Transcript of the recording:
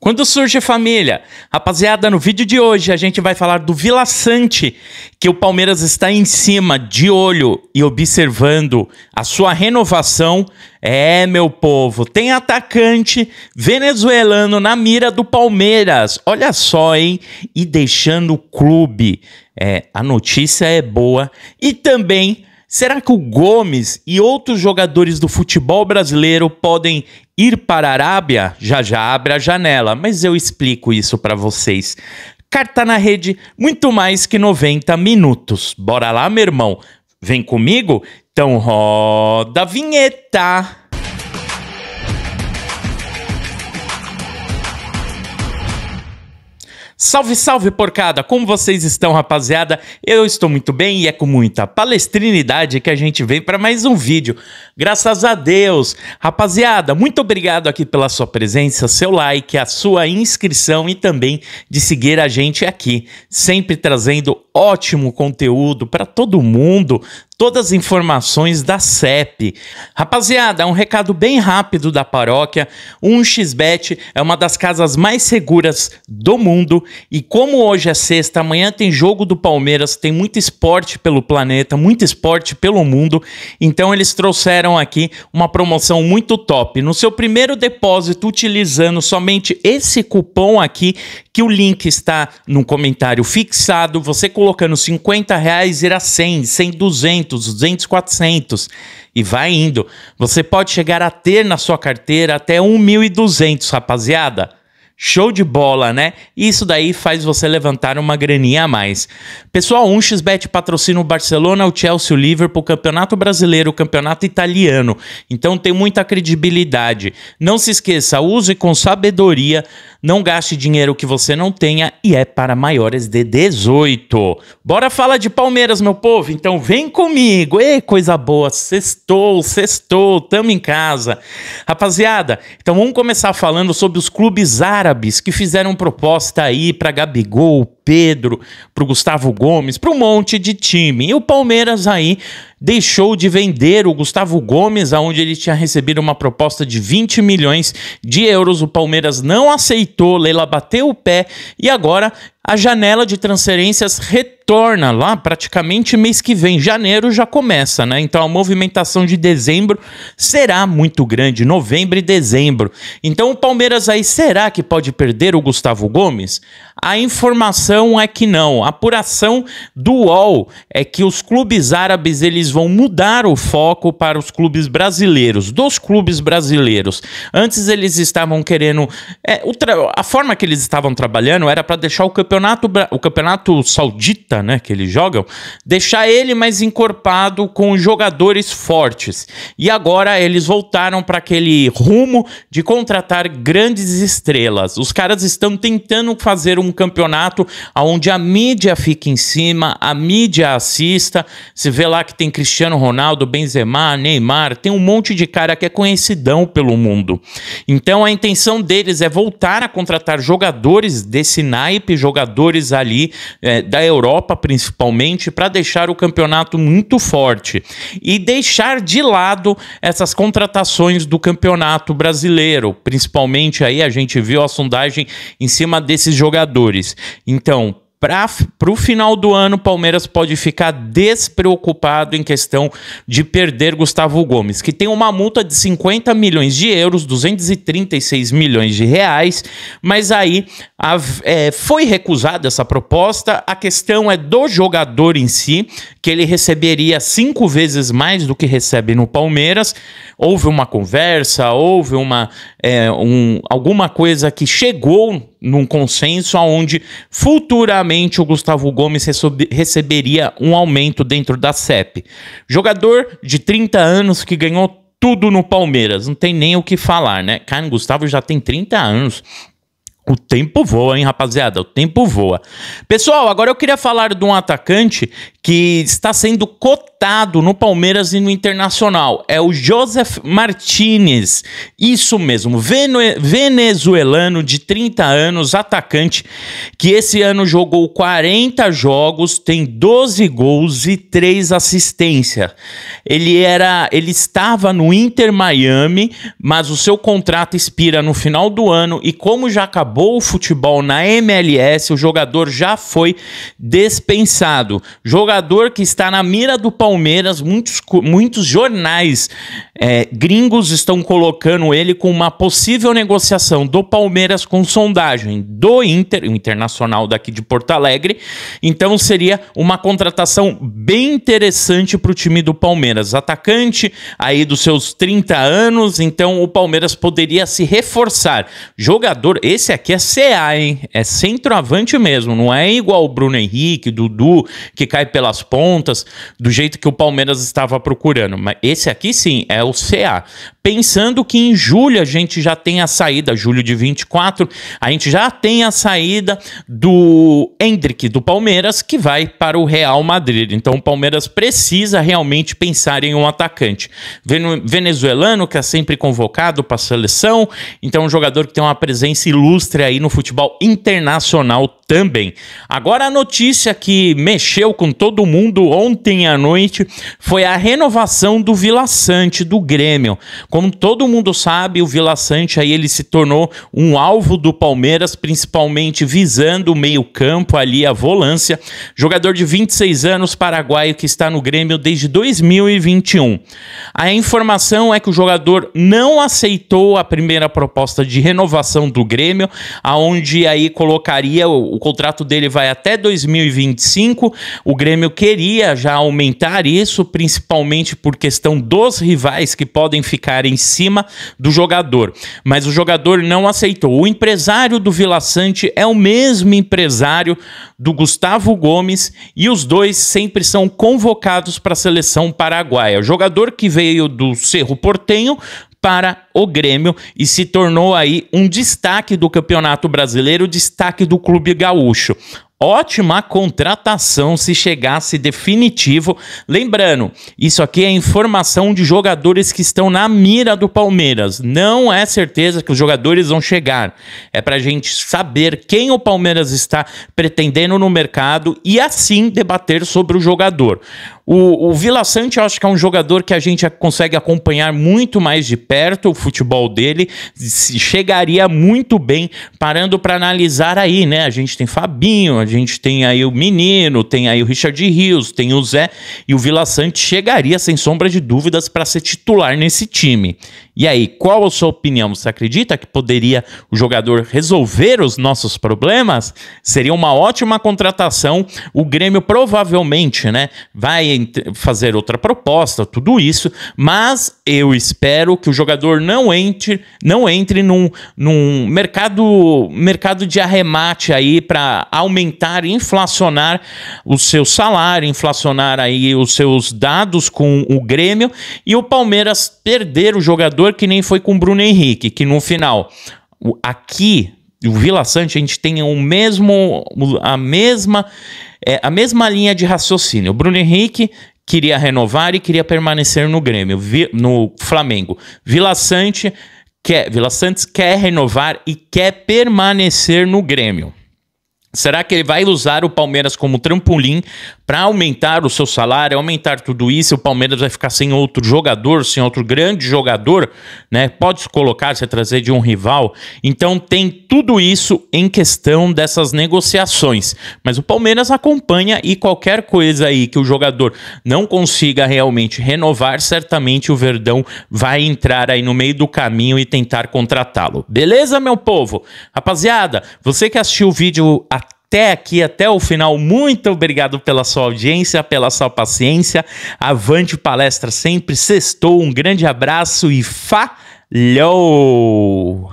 Quando surge família? Rapaziada, no vídeo de hoje a gente vai falar do Vila Sante, que o Palmeiras está em cima, de olho e observando a sua renovação. É, meu povo, tem atacante venezuelano na mira do Palmeiras. Olha só, hein? E deixando o clube. É, a notícia é boa e também Será que o Gomes e outros jogadores do futebol brasileiro podem ir para a Arábia? Já já abre a janela, mas eu explico isso para vocês. Carta na rede, muito mais que 90 minutos. Bora lá, meu irmão. Vem comigo? Então roda a vinheta. Salve, salve, porcada! Como vocês estão, rapaziada? Eu estou muito bem e é com muita palestrinidade que a gente vem para mais um vídeo. Graças a Deus! Rapaziada, muito obrigado aqui pela sua presença, seu like, a sua inscrição e também de seguir a gente aqui, sempre trazendo ótimo conteúdo para todo mundo, todas as informações da CEP. Rapaziada, um recado bem rápido da paróquia. 1xBet é uma das casas mais seguras do mundo e como hoje é sexta, amanhã tem jogo do Palmeiras, tem muito esporte pelo planeta, muito esporte pelo mundo. Então eles trouxeram aqui uma promoção muito top. No seu primeiro depósito utilizando somente esse cupom aqui, que o link está no comentário fixado, você colocando 50 reais, irá 100, 100, 200, 200, 400 e vai indo. Você pode chegar a ter na sua carteira até 1.200, rapaziada. Show de bola, né? Isso daí faz você levantar uma graninha a mais. Pessoal, 1xBet patrocina o Barcelona, o Chelsea, o Liverpool, o Campeonato Brasileiro, o Campeonato Italiano. Então tem muita credibilidade. Não se esqueça, use com sabedoria, não gaste dinheiro que você não tenha e é para maiores de 18. Bora falar de Palmeiras, meu povo? Então vem comigo. Ei, coisa boa, sextou, sextou, tamo em casa. Rapaziada, então vamos começar falando sobre os clubes árabes árabes que fizeram proposta aí para Gabigol, Pedro, para o Gustavo Gomes, para um monte de time. E o Palmeiras aí deixou de vender o Gustavo Gomes, aonde ele tinha recebido uma proposta de 20 milhões de euros. O Palmeiras não aceitou, Leila bateu o pé e agora a janela de transferências retorna lá praticamente mês que vem. Janeiro já começa, né? Então a movimentação de dezembro será muito grande, novembro e dezembro. Então o Palmeiras aí será que pode perder o Gustavo Gomes? A informação apuração é que não. A apuração do UOL é que os clubes árabes eles vão mudar o foco para os clubes brasileiros, dos clubes brasileiros. Antes eles estavam querendo. É, a forma que eles estavam trabalhando era para deixar o campeonato, o campeonato saudita, né? Que eles jogam, deixar ele mais encorpado com jogadores fortes. E agora eles voltaram para aquele rumo de contratar grandes estrelas. Os caras estão tentando fazer um campeonato aonde a mídia fica em cima, a mídia assista. Se vê lá que tem Cristiano Ronaldo, Benzema, Neymar, tem um monte de cara que é conhecidão pelo mundo. Então a intenção deles é voltar a contratar jogadores desse naipe, jogadores ali é, da Europa principalmente, para deixar o campeonato muito forte e deixar de lado essas contratações do campeonato brasileiro. Principalmente aí a gente viu a sondagem em cima desses jogadores. Então então, para o final do ano, o Palmeiras pode ficar despreocupado em questão de perder Gustavo Gomes, que tem uma multa de 50 milhões de euros, 236 milhões de reais, mas aí a, é, foi recusada essa proposta. A questão é do jogador em si, que ele receberia cinco vezes mais do que recebe no Palmeiras. Houve uma conversa, houve uma, é, um, alguma coisa que chegou num consenso aonde futuramente o Gustavo Gomes receberia um aumento dentro da CEP. Jogador de 30 anos que ganhou tudo no Palmeiras, não tem nem o que falar, né? Cara, Gustavo já tem 30 anos. O tempo voa, hein, rapaziada? O tempo voa. Pessoal, agora eu queria falar de um atacante que está sendo cotado no Palmeiras e no Internacional. É o Joseph Martinez. Isso mesmo, venezuelano de 30 anos, atacante, que esse ano jogou 40 jogos, tem 12 gols e 3 assistências. Ele era, ele estava no Inter Miami, mas o seu contrato expira no final do ano e como já acabou acabou o futebol na MLS, o jogador já foi dispensado. Jogador que está na mira do Palmeiras, muitos, muitos jornais é, gringos estão colocando ele com uma possível negociação do Palmeiras com sondagem do Inter, o Internacional daqui de Porto Alegre. Então seria uma contratação bem interessante para o time do Palmeiras. Atacante aí dos seus 30 anos, então o Palmeiras poderia se reforçar. Jogador, esse é aqui é CA, hein? É centroavante mesmo. Não é igual o Bruno Henrique, Dudu, que cai pelas pontas, do jeito que o Palmeiras estava procurando. Mas esse aqui sim, é o CA pensando que em julho a gente já tem a saída, julho de 24, a gente já tem a saída do Hendrick do Palmeiras, que vai para o Real Madrid. Então o Palmeiras precisa realmente pensar em um atacante. Venezuelano, que é sempre convocado para a seleção, então um jogador que tem uma presença ilustre aí no futebol internacional também. Agora a notícia que mexeu com todo mundo ontem à noite foi a renovação do Vila Sante do Grêmio. Como todo mundo sabe, o Vila Sante aí ele se tornou um alvo do Palmeiras, principalmente visando o meio-campo ali a volância. Jogador de 26 anos paraguaio que está no Grêmio desde 2021. A informação é que o jogador não aceitou a primeira proposta de renovação do Grêmio, aonde aí colocaria o contrato dele vai até 2025. O Grêmio queria já aumentar isso, principalmente por questão dos rivais que podem ficar em cima do jogador. Mas o jogador não aceitou. O empresário do Vila Sante é o mesmo empresário do Gustavo Gomes e os dois sempre são convocados para a seleção paraguaia. O jogador que veio do Cerro Portenho para o Grêmio e se tornou aí um destaque do Campeonato Brasileiro, destaque do clube gaúcho Gaúcho. Ótima contratação se chegasse definitivo. Lembrando, isso aqui é informação de jogadores que estão na mira do Palmeiras. Não é certeza que os jogadores vão chegar. É para a gente saber quem o Palmeiras está pretendendo no mercado e assim debater sobre o jogador. O, o Vila Sante, eu acho que é um jogador que a gente consegue acompanhar muito mais de perto o futebol dele. Chegaria muito bem parando para analisar aí, né? A gente tem Fabinho, a gente tem aí o Menino, tem aí o Richard Rios, tem o Zé. E o Vila Sante chegaria, sem sombra de dúvidas, para ser titular nesse time. E aí, qual a sua opinião? Você acredita que poderia o jogador resolver os nossos problemas? Seria uma ótima contratação. O Grêmio provavelmente, né, vai fazer outra proposta, tudo isso, mas eu espero que o jogador não entre, não entre num, num mercado, mercado de arremate aí para aumentar, inflacionar o seu salário, inflacionar aí os seus dados com o Grêmio e o Palmeiras perder o jogador que nem foi com o Bruno Henrique, que no final, aqui, o Vila Sante, a gente tem o mesmo, a mesma, é, a mesma linha de raciocínio. O Bruno Henrique queria renovar e queria permanecer no Grêmio, no Flamengo. Vila Sante quer, Vila Santos quer renovar e quer permanecer no Grêmio. Será que ele vai usar o Palmeiras como trampolim para aumentar o seu salário, aumentar tudo isso? O Palmeiras vai ficar sem outro jogador, sem outro grande jogador, né? Pode se colocar, se trazer de um rival. Então tem tudo isso em questão dessas negociações. Mas o Palmeiras acompanha e qualquer coisa aí que o jogador não consiga realmente renovar, certamente o Verdão vai entrar aí no meio do caminho e tentar contratá-lo. Beleza, meu povo? Rapaziada, você que assistiu o vídeo até aqui, até o final. Muito obrigado pela sua audiência, pela sua paciência. Avante palestra sempre. Sextou, um grande abraço e falhou!